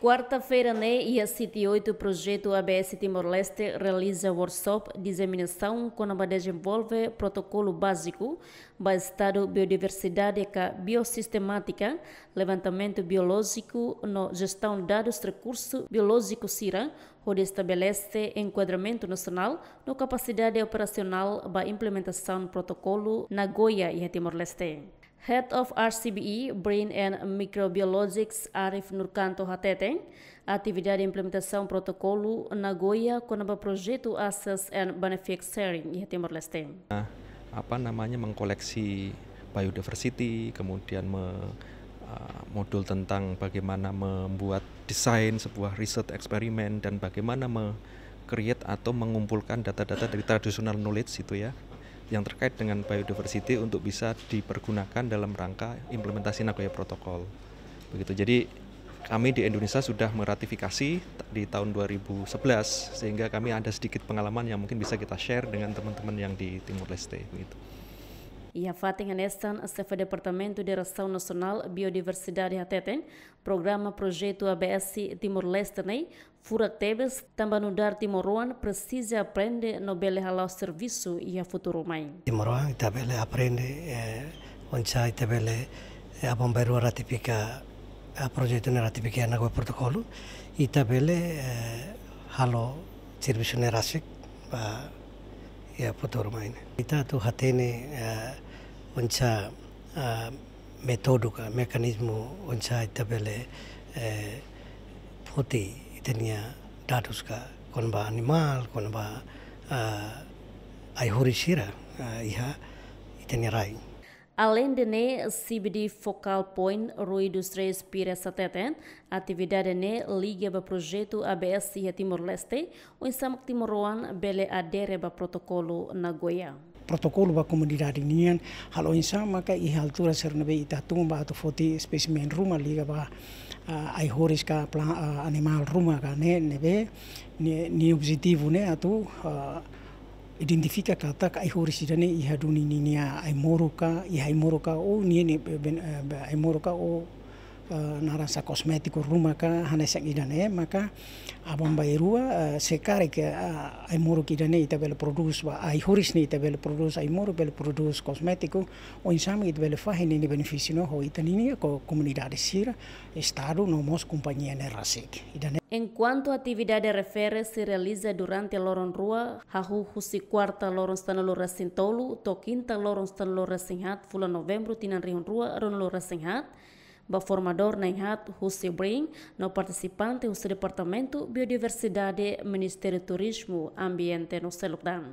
Quarta-feira, NE né, e a City 8, o projeto ABS Timor-Leste realiza workshop de examinação quando a desenvolve protocolo básico estado biodiversidade e biosistemática, levantamento biológico no gestão dados recursos biológicos CIRA, onde estabelece enquadramento nacional no capacidade operacional para implementação do protocolo Goia e Timor-Leste. Head of RCBE Brain and Microbiologics Arif Nurkanto Hateteng, atividade de implementação protocolo Nagoya Conaba Projeto Access and sharing di Timor-Leste. Nah, Apa namanya mengkoleksi biodiversity, kemudian me, uh, modul tentang bagaimana membuat desain sebuah riset eksperimen dan bagaimana me create atau mengumpulkan data-data dari tradisional knowledge itu ya yang terkait dengan biodiversity untuk bisa dipergunakan dalam rangka implementasi Nagoya Protokol. Begitu. Jadi kami di Indonesia sudah meratifikasi di tahun 2011 sehingga kami ada sedikit pengalaman yang mungkin bisa kita share dengan teman-teman yang di Timur Leste begitu. e a fátima Nestan, a chefe do Departamento de Ação Nacional Biodiversidade Hateten, programa Projeto ABS Timor-Leste, né? Fura Tebes, também no Dar Timoroan, precisa aprender no bele halau serviço e a futuro mãe. Timoroan, tabele aprende, eh, onde tabele eh, a bombeiro ratifica a projeto ne ratifica na protocolo e tabele eh, halo serviço ne rasik ba ya eh, futuro mãe. Né? Ita tu hatene eh, ಒಂಚ ಮೆಥೋಡುಗ ಮೆಕಾನಿಸ್ಮು puti ಇತ್ತಬೇಲೆ ಫೋತಿ ಇದನ್ನಿಯ ಡಾಟುಸ್ಕ animal, ಅನಿಮಾಲ್ ಕೊನ್ಬಾ ಐಹೋರಿಶಿರ ಇಹ ಇದನ್ನಿಯ ರಾಯಿ Além de ne CBD Focal Point Rui dos Três Piracatete, atividade ne liga para projeto ABS e Timor-Leste, o Insamak Timoroan bele adere para protocolo Nagoya. protokol ba komunidad nian halo insa maka i altura itu ita tumba atau foti spesimen rumah liga ba ah, ai horis ka plan, ah, animal rumah ka ne nebe ni, nih objetivo ne atau uh, ah, kata ka ai horis dane i haduni ninia ai moroka i ai moroka o ni eh, ai moroka o uh, narasa kosmetiku rumaka hanesak idane maka abambai rua eh, sekare ke uh, ai moro ita itabel produs wa ai horis ni itabel produs ai moro bel produce kosmetiku o insama itabel fahin ini benefisi no ho itanini ya ko komunidade sira estado no mos kompanyia ne rasik idane En cuanto a de refere, se realiza durante Loron Rua, hahu Husi Quarta Loron Stanolo to Toquinta Loron Stanolo hat, Fula Novembro, Tinan Rion Rua, Ron hat. O formador Neinhard Brin, no participante do Departamento Biodiversidade, Ministério do Turismo, Ambiente no Celobdan.